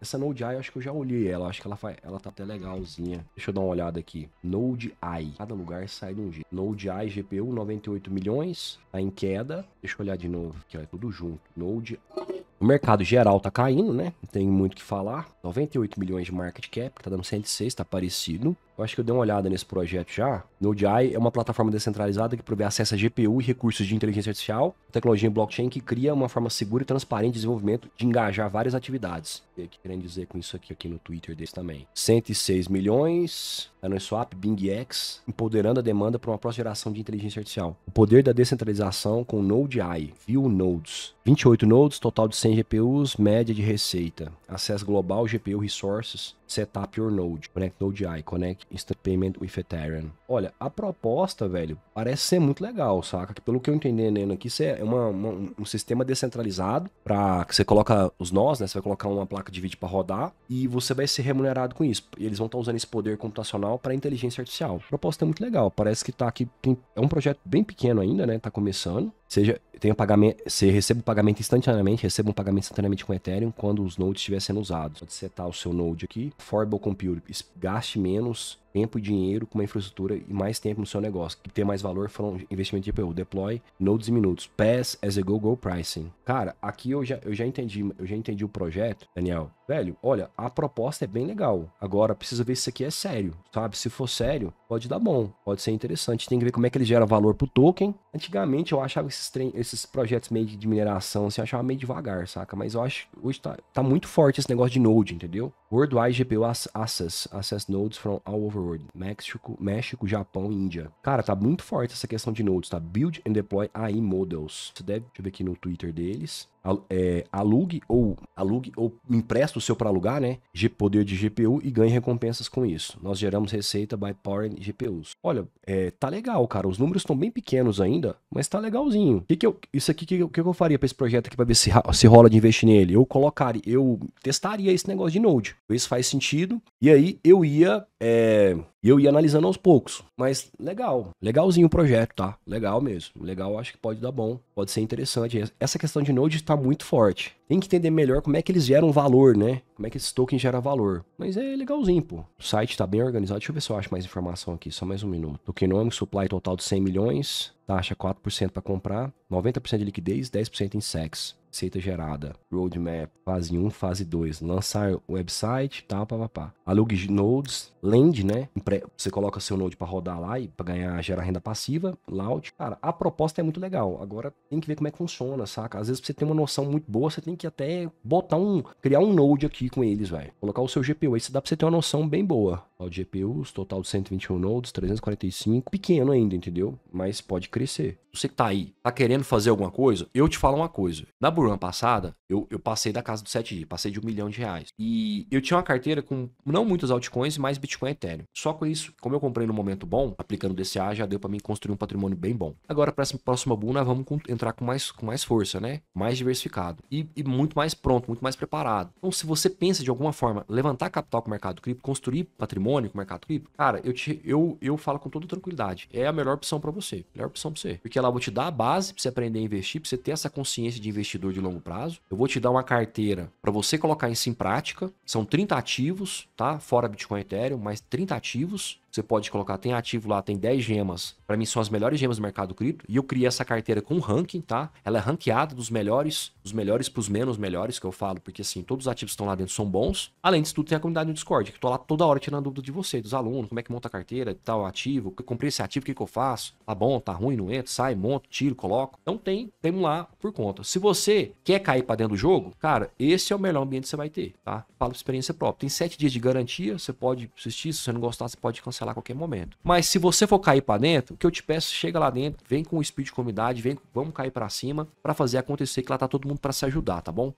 Essa Node.ai, acho que eu já olhei ela. Acho que ela, faz, ela tá até legalzinha. Deixa eu dar uma olhada aqui. Node.ai. Cada lugar sai de um jeito. Node.ai GPU, 98 milhões. Tá em queda. Deixa eu olhar de novo. Aqui, ó. É tudo junto. Node... O mercado geral tá caindo, né? Não tem muito o que falar. 98 milhões de market cap, tá dando 106, tá parecido. Eu acho que eu dei uma olhada nesse projeto já. Node.ai é uma plataforma descentralizada que provê acesso a GPU e recursos de inteligência artificial, tecnologia blockchain que cria uma forma segura e transparente de desenvolvimento de engajar várias atividades. o que querendo dizer com isso aqui, aqui no Twitter desse também? 106 milhões, tá Bing BingX, empoderando a demanda para uma próxima geração de inteligência artificial. O poder da descentralização com Node.ai, View Nodes. 28 nodes, total de 100 GPUs, média de receita. Acesso global, GPU Resources, Setup Your Node, Connect Node.ai, Connect Instant Payment with Ethereum. Olha, a proposta, velho, parece ser muito legal, saca? Que pelo que eu entendi, né, aqui, isso é uma, uma, um sistema descentralizado para que você coloca os nós, né? Você vai colocar uma placa de vídeo para rodar e você vai ser remunerado com isso. E eles vão estar tá usando esse poder computacional para inteligência artificial. A proposta é muito legal. Parece que tá aqui. Tem, é um projeto bem pequeno ainda, né? Tá começando seja tenho pagamento, você receba o pagamento instantaneamente, receba um pagamento instantaneamente com Ethereum quando os nodes estiverem sendo usados. Pode setar o seu node aqui, Forble Compute, gaste menos tempo e dinheiro com uma infraestrutura e mais tempo no seu negócio, que tem mais valor foram investimento de IPO, deploy, nodes minutos, pass as a go go pricing. Cara, aqui eu já, eu já entendi, eu já entendi o projeto, Daniel. Velho, olha, a proposta é bem legal. Agora precisa ver se isso aqui é sério, sabe? Se for sério, pode dar bom, pode ser interessante. Tem que ver como é que ele gera valor pro token. Antigamente eu achava esses, trem, esses projetos meio de mineração, assim, eu achava meio devagar, saca? Mas eu acho hoje tá, tá muito forte esse negócio de node, entendeu? Worldwide GPU Access, Access Nodes from all over world, México, México, Japão e Índia. Cara, tá muito forte essa questão de nodes, tá? Build and deploy AI models. Você deve, deixa eu ver aqui no Twitter deles. Al, é, alugue ou alugue ou empresta o seu para alugar, né? G, poder de GPU e ganhe recompensas com isso. Nós geramos receita by powering GPUs. Olha, é, tá legal, cara. Os números estão bem pequenos ainda, mas tá legalzinho. Que que eu, isso aqui, o que, que, eu faria para esse projeto aqui para ver se, se rola de investir nele? Eu colocaria, eu testaria esse negócio de node. Isso faz sentido. E aí eu ia é, e eu ia analisando aos poucos. Mas legal, legalzinho o projeto, tá? Legal mesmo. Legal, acho que pode dar bom, pode ser interessante. Essa questão de Node está muito forte. Tem que entender melhor como é que eles geram valor, né? Como é que esse token gera valor. Mas é legalzinho, pô. O site está bem organizado. Deixa eu ver se eu acho mais informação aqui, só mais um minuto. Tokenomics, supply total de 100 milhões, taxa 4% para comprar, 90% de liquidez, 10% em sex receita gerada, roadmap, fase 1, fase 2, lançar o website, tal, tá, papapá. Alugue nodes, land, né? pré, você coloca seu Node para rodar lá e para ganhar, gerar renda passiva, Loud. Cara, a proposta é muito legal. Agora tem que ver como é que funciona, saca? Às vezes pra você ter uma noção muito boa, você tem que até botar um, criar um Node aqui com eles, velho. Colocar o seu GPU aí, você dá pra você ter uma noção bem boa de GPUs, total de 121 nodes, 345. Pequeno ainda, entendeu? Mas pode crescer. Você que tá aí, tá querendo fazer alguma coisa? Eu te falo uma coisa. Na Buran passada, eu, eu passei da casa do 7G, passei de um milhão de reais. E eu tinha uma carteira com não muitos altcoins, mais Bitcoin e Ethereum. Só com isso, como eu comprei no momento bom, aplicando DCA, já deu para mim construir um patrimônio bem bom. Agora, para essa próxima burra nós vamos com, entrar com mais, com mais força, né? Mais diversificado. E, e muito mais pronto, muito mais preparado. Então, se você pensa de alguma forma levantar capital com o mercado cripto, construir patrimônio, patrimônio, com o mercado cripto, cara, eu, te, eu, eu falo com toda tranquilidade. É a melhor opção para você. Melhor opção para você. Porque ela vou te dar a base para você aprender a investir, para você ter essa consciência de investidor de longo prazo. Eu vou te dar uma carteira para você colocar isso em prática. São 30 ativos, tá? Fora Bitcoin e Ethereum, mais 30 ativos. Você pode colocar, tem ativo lá, tem 10 gemas. Para mim são as melhores gemas do mercado cripto. E eu criei essa carteira com ranking, tá? Ela é ranqueada dos melhores, dos melhores para os menos melhores, que eu falo, porque assim, todos os ativos que estão lá dentro são bons. Além disso tudo, tem a comunidade no Discord, que tô lá toda hora tirando dúvida de você, dos alunos, como é que monta a carteira, tal ativo, eu comprei esse ativo, o que, que eu faço? Tá bom, tá ruim, não entra, sai, monto, tiro, coloco. Então tem, temos lá por conta. Se você quer cair para dentro do jogo, cara, esse é o melhor ambiente que você vai ter, tá? Falo experiência própria. Tem 7 dias de garantia, você pode assistir, se você não gostar, você pode cancelar a qualquer momento. Mas se você for cair para dentro, o que eu te peço, chega lá dentro, vem com o espírito de comunidade, vem, vamos cair para cima para fazer acontecer que lá tá todo mundo para se ajudar, tá bom?